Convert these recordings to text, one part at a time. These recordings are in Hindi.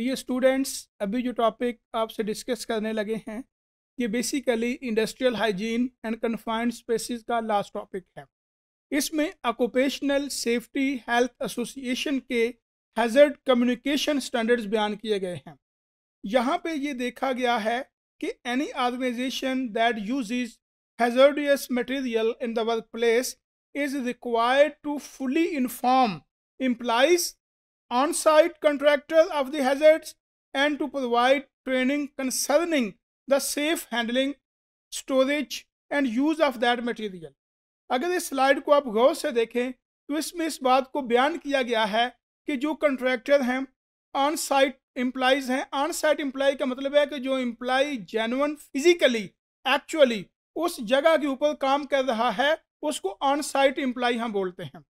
तो ये स्टूडेंट्स अभी जो टॉपिक आपसे डिस्कस करने लगे हैं ये basically industrial hygiene and confined spaces का लास्ट टॉपिक है इसमें ऑक्यूपेशनल सेफ्टी हेल्थ एसोसिएशन के हैजर्ड कम्युनिकेशन स्टैंडर्ड्स बयान किए गए हैं यहाँ पे ये देखा गया है कि any organisation that uses material in the work place is required to fully inform employees on site contractor of the hazards and to provide training concerning the safe handling, storage and use of that material. अगर इस स्लाइड को आप गौर से देखें तो इसमें इस बात को बयान किया गया है कि जो कंट्रैक्टर हैं ऑन साइट एम्प्लाइज हैं ऑन साइट एम्प्लाई का मतलब है कि जो एम्प्लाई जेनवन फिजिकली एक्चुअली उस जगह के ऊपर काम कर रहा है उसको ऑन साइट एम्प्लाई हम बोलते हैं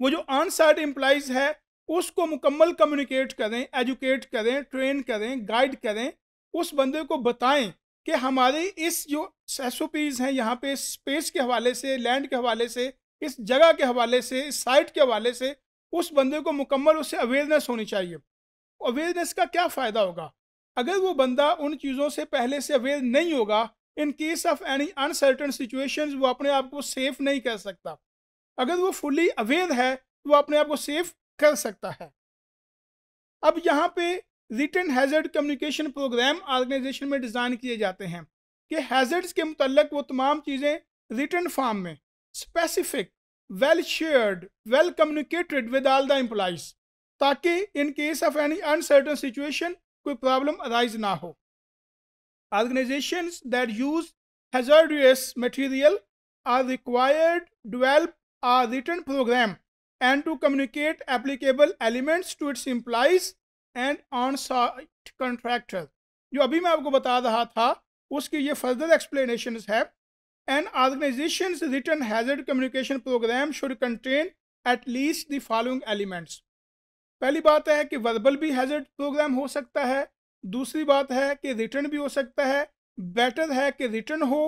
वो जो ऑन साइट एम्प्लाइज है उसको मुकम्मल कम्युनिकेट करें एजुकेट करें ट्रेन करें गाइड करें उस बंदे को बताएं कि हमारे इस जो एस हैं यहाँ पे स्पेस के हवाले से लैंड के हवाले से इस जगह के हवाले से इस साइट के हवाले से उस बंदे को मुकम्मल उससे अवेयरनेस होनी चाहिए अवेयरनेस का क्या फ़ायदा होगा अगर वो बंदा उन चीज़ों से पहले से अवेयर नहीं होगा in case of any uncertain situation वो अपने आप को सेफ नहीं कर सकता अगर वो फुली अवेयर है तो वो अपने आप को सेफ कर सकता है अब यहाँ पे written hazard communication programme organisation में डिज़ाइन किए जाते हैं कि हैजर्ड्स के मतलब वो तमाम चीज़ें रिटर्न फॉर्म में specific well shared well communicated with all the employees ताकि in case of any uncertain situation कोई प्रॉब्लम अराइज ना हो organisation that use hazardous material are required develop develop written programme and to communicate applicable elements to its employees and on-site contractors. जो अभी मैं आपको बता रहा था उसकी ये फर्दर एक्सप्लेनेशन है an organisation written hazard communication programme should contain at least the following elements पहली बात है कि वर्बल भी हैजर्ड प्रोग्राम हो सकता है दूसरी बात है कि रिटर्न भी हो सकता है बेटर है कि रिटर्न हो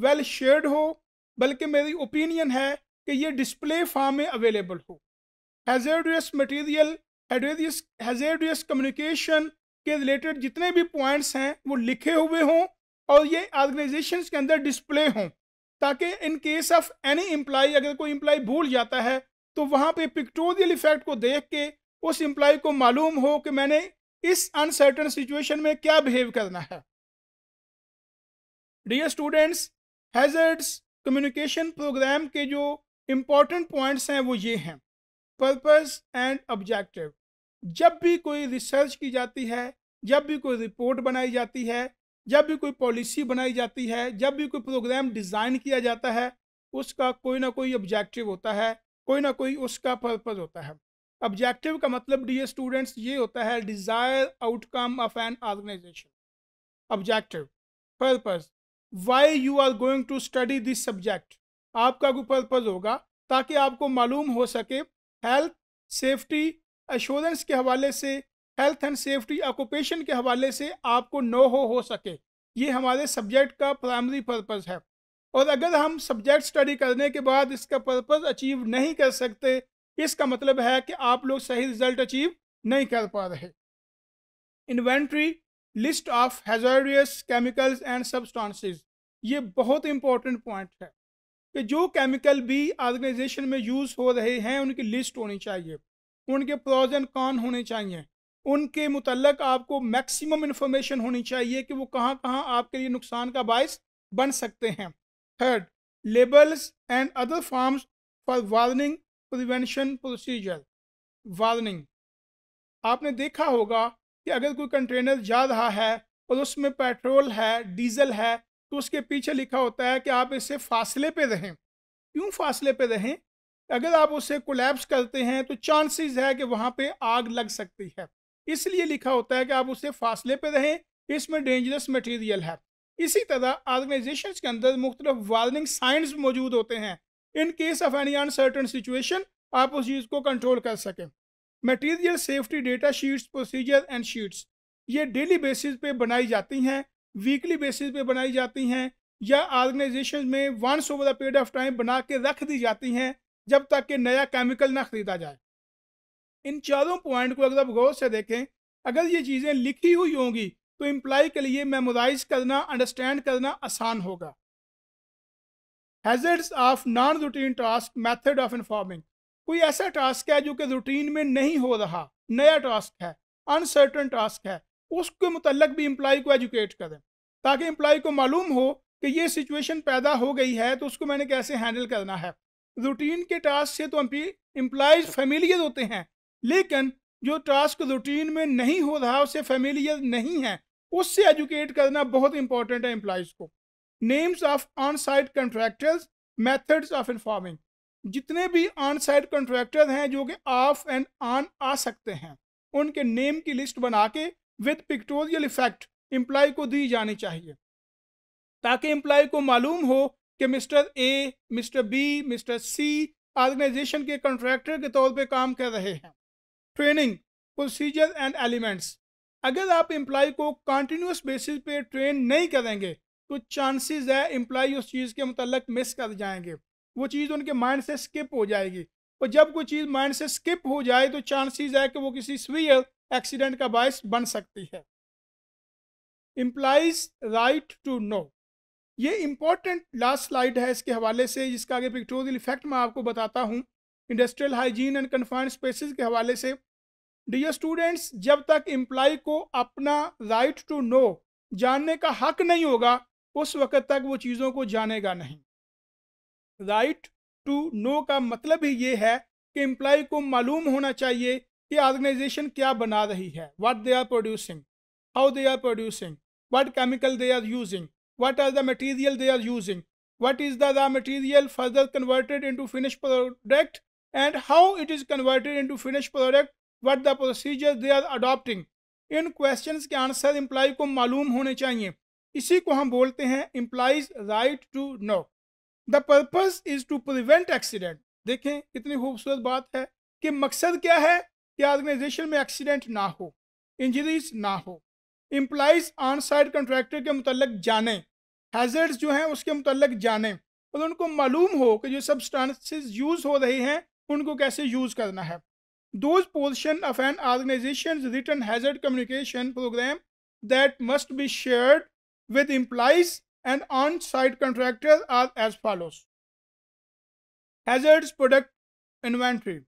वेल well शेयर्ड हो बल्कि मेरी ओपिनियन है कि ये डिस्प्ले फार्म में अवेलेबल हो हैजेडियस मटेरियल हैजेडियस कम्युनिकेशन के रिलेटेड जितने भी पॉइंट्स हैं वो लिखे हुए हों और ये ऑर्गेनाइजेशन के अंदर डिस्प्ले हों ताकि in case of any employee अगर कोई एम्प्लाई भूल जाता है तो वहाँ पे पिक्टोरियल इफेक्ट को देख के उस एम्प्लाई को मालूम हो कि मैंने इस अनसर्टन सिचुएशन में क्या बिहेव करना है dear students hazards communication programme के जो इम्पॉर्टेंट पॉइंट्स हैं वो ये हैं पर्पस एंड ऑब्जेक्टिव जब भी कोई रिसर्च की जाती है जब भी कोई रिपोर्ट बनाई जाती है जब भी कोई पॉलिसी बनाई जाती है जब भी कोई प्रोग्राम डिज़ाइन किया जाता है उसका कोई ना कोई ऑब्जेक्टिव होता है कोई ना कोई उसका पर्पज़ होता है ऑब्जेक्टिव का मतलब डी स्टूडेंट्स ये होता है desire outcome of an organisation objective purpose why you are going to study this subject आपका कोई पर्पज़ होगा ताकि आपको मालूम हो सके हेल्थ सेफ्टी एश्योरेंस के हवाले से हेल्थ एंड सेफ्टी ऑक्यूपेशन के हवाले से आपको नो हो हो सके ये हमारे सब्जेक्ट का प्राइमरी पर्पज़ है और अगर हम सब्जेक्ट स्टडी करने के बाद इसका पर्पज़ अचीव नहीं कर सकते इसका मतलब है कि आप लोग सही रिजल्ट अचीव नहीं कर पा रहे inventory list of hazardous chemicals and substances ये बहुत इंपॉर्टेंट पॉइंट है कि जो केमिकल भी ऑर्गेनाइजेशन में यूज़ हो रहे हैं उनकी लिस्ट होनी चाहिए उनके प्रोज एंड कॉन होने चाहिए उनके मुतलक आपको मैक्सिमम इन्फॉर्मेशन होनी चाहिए कि वो कहाँ कहाँ आपके लिए नुकसान का बायस बन सकते हैं third labels and other forms for warning prevention procedure warning आपने देखा होगा कि अगर कोई कंटेनर जा रहा है और उसमें पेट्रोल है डीजल है तो उसके पीछे लिखा होता है कि आप इससे फासले पे रहें क्यों फासले पे रहें अगर आप उससे कोलेप्स करते हैं तो चांसेस है कि वहाँ पे आग लग सकती है इसलिए लिखा होता है कि आप उससे फासले पे रहें इसमें डेंजरस मटेरियल है इसी तरह ऑर्गेनाइजेशन के अंदर मुख्तलिफ वार्निंग साइंस मौजूद होते हैं in case of any uncertain situation आप उस चीज़ को कंट्रोल कर सकें material safety data sheets procedure and sheets ये डेली बेसिस पे बनाई जाती हैं वीकली बेसिस पे बनाई जाती हैं या ऑर्गेनाइजेशन में once over the period of time बना के रख दी जाती हैं जब तक कि नया केमिकल ना खरीदा जाए इन चारों पॉइंट को अगर आप गौर से देखें अगर ये चीज़ें लिखी हुई होंगी तो इम्प्लाई के लिए मेमोराइज करना अंडरस्टैंड करना आसान होगा hazards of non routine task method of informing कोई ऐसा टास्क है जो कि रूटीन में नहीं हो रहा नया टास्क है अनसर्टन टास्क है उसके मुतलक भी इम्प्लाई को एजुकेट करें ताकि एम्प्लॉय को मालूम हो कि ये सिचुएशन पैदा हो गई है तो उसको मैंने कैसे हैंडल करना है रूटीन के टास्क से तो एम्प्लॉयज फेमिलियर होते हैं लेकिन जो टास्क रूटीन में नहीं हो रहा उसे फेमिलियर नहीं है उससे एजुकेट करना बहुत इंपॉर्टेंट है एम्प्लॉयज़ को names of on site contractors methods of informing जितने भी ऑन साइड कॉन्ट्रैक्टर हैं जो कि ऑफ एंड ऑन आ सकते हैं उनके नेम की लिस्ट बना के विद पिक्टोरियल इफेक्ट एम्प्लॉय को दी जानी चाहिए ताकि एम्प्लॉय को मालूम हो कि mister A mister B mister C organisation के कॉन्ट्रैक्टर के तौर पे काम कर रहे हैं ट्रेनिंग प्रोसीजर एंड एलिमेंट्स अगर आप एम्प्लॉय को कंटिन्यूस बेसिस पे ट्रेन नहीं करेंगे तो चांसेस है एम्प्लॉय उस चीज़ के मतलब मिस कर जाएंगे वो चीज़ उनके माइंड से स्किप हो जाएगी और जब कोई चीज़ माइंड से स्किप हो जाए तो चांसेस है कि वो किसी सीवियर एक्सीडेंट का बायस बन सकती है इम्प्लाइज राइट टू नो ये इम्पॉर्टेंट लास्ट स्लाइड है इसके हवाले से जिसका आगे पिक्टोरियल इफेक्ट मैं आपको बताता हूँ industrial hygiene and confined spaces के हवाले से डियर स्टूडेंट्स जब तक एम्प्लाई को अपना राइट टू नो जानने का हक नहीं होगा उस वक़्त तक वो चीज़ों को जानेगा नहीं राइट टू नो का मतलब ही ये है कि एम्प्लाई को मालूम होना चाहिए कि ऑर्गेनाइजेशन क्या बना रही है what they are producing how they are producing what chemical they are using, what are the material they are using, what is the raw material further converted into finished product and how it is converted into finished product, what the procedures they are adopting. in questions ke answer employee ko maloom hone chahiye isi ko hum bolte hain employees right to know the purpose is to prevent accident dekhen kitni khoobsurat baat hai ki maqsad kya hai ki organization mein accident na ho injuries na ho employees on site contractor के मतलब जाने हैजर्ड्स जो हैं उसके मतलब जाने और उनको मालूम हो कि जो सब्सटांसिस यूज़ हो रहे हैं उनको कैसे यूज़ करना है those portion of an organisation written hazard communication programme that must be shared with employees and on site contractor are as follows hazards product inventory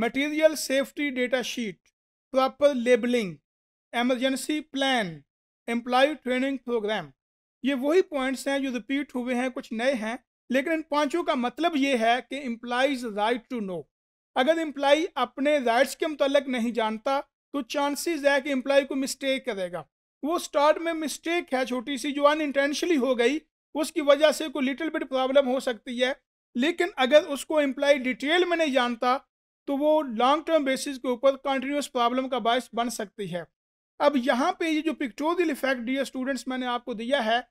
material safety data sheet proper labelling emergency plan employee training programme ये वही पॉइंट्स हैं जो रिपीट हुए हैं कुछ नए हैं लेकिन इन पांचों का मतलब ये है कि एम्प्लॉज राइट टू नो अगर एम्प्लाई अपने राइट्स के मतलब नहीं जानता तो चांसेस है कि एम्प्लाई को मिस्टेक करेगा वो स्टार्ट में मिस्टेक है छोटी सी जो अन इंटेंशली हो गई उसकी वजह से कोई लिटिल बिट प्रॉब्लम हो सकती है लेकिन अगर उसको एम्प्लाई डिटेल में नहीं जानता तो वो लॉन्ग टर्म बेसिस के ऊपर कंटिन्यूस प्रॉब्लम का बायस बन सकती है अब यहाँ पे ये जो पिक्टोरियल इफेक्ट डियर स्टूडेंट्स मैंने आपको दिया है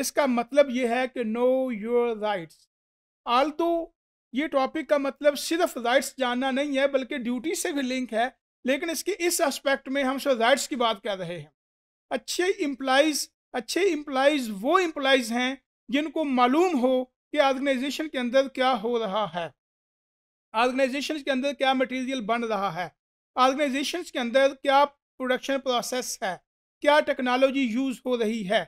इसका मतलब ये है कि नो योर राइट्स आल तो ये टॉपिक का मतलब सिर्फ राइट्स जानना नहीं है बल्कि ड्यूटी से भी लिंक है लेकिन इसके इस एस्पेक्ट में हम सिर्फ राइट्स की बात कर रहे हैं अच्छे इम्प्लाइज अच्छे इम्प्लाइज वो इम्प्लाइज हैं जिनको मालूम हो कि ऑर्गेनाइजेशन के अंदर क्या हो रहा है ऑर्गेनाइजेशन के अंदर क्या मटेरियल बन रहा है ऑर्गेनाइजेशन के अंदर क्या प्रोडक्शन प्रोसेस है क्या टेक्नोलॉजी यूज़ हो रही है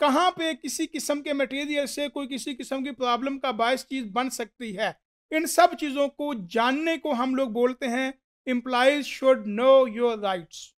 कहाँ पे किसी किस्म के मटेरियल से कोई किसी किस्म की प्रॉब्लम का बायस चीज़ बन सकती है इन सब चीज़ों को जानने को हम लोग बोलते हैं employees should know your rights